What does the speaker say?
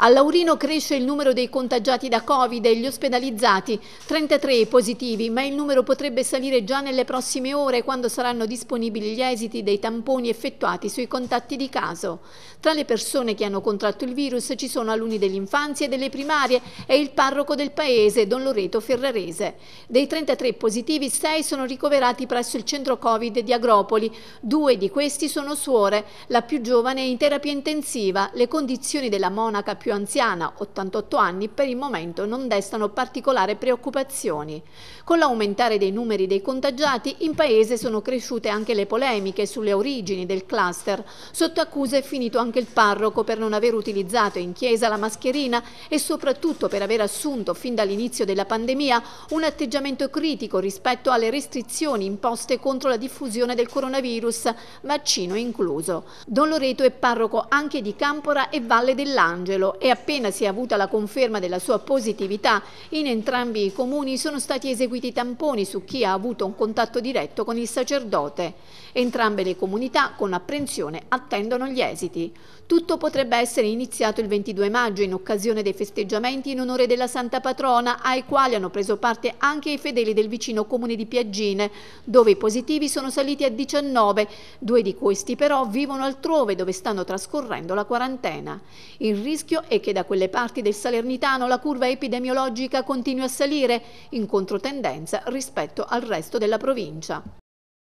A Laurino cresce il numero dei contagiati da Covid e gli ospedalizzati, 33 positivi, ma il numero potrebbe salire già nelle prossime ore quando saranno disponibili gli esiti dei tamponi effettuati sui contatti di caso. Tra le persone che hanno contratto il virus ci sono alunni dell'infanzia e delle primarie e il parroco del paese, Don Loreto Ferrarese. Dei 33 positivi, 6 sono ricoverati presso il centro Covid di Agropoli. Due di questi sono suore, la più giovane è in terapia intensiva. Le condizioni della monaca più più anziana, 88 anni, per il momento non destano particolari preoccupazioni. Con l'aumentare dei numeri dei contagiati, in paese sono cresciute anche le polemiche sulle origini del cluster. Sotto accusa è finito anche il parroco per non aver utilizzato in chiesa la mascherina e soprattutto per aver assunto fin dall'inizio della pandemia un atteggiamento critico rispetto alle restrizioni imposte contro la diffusione del coronavirus, vaccino incluso. Don Loreto è parroco anche di Campora e Valle dell'Angelo e appena si è avuta la conferma della sua positività, in entrambi i comuni sono stati eseguiti tamponi su chi ha avuto un contatto diretto con il sacerdote. Entrambe le comunità con apprensione attendono gli esiti. Tutto potrebbe essere iniziato il 22 maggio in occasione dei festeggiamenti in onore della Santa Patrona ai quali hanno preso parte anche i fedeli del vicino comune di Piaggine, dove i positivi sono saliti a 19, due di questi però vivono altrove dove stanno trascorrendo la quarantena. Il rischio e che da quelle parti del Salernitano la curva epidemiologica continua a salire, in controtendenza rispetto al resto della provincia.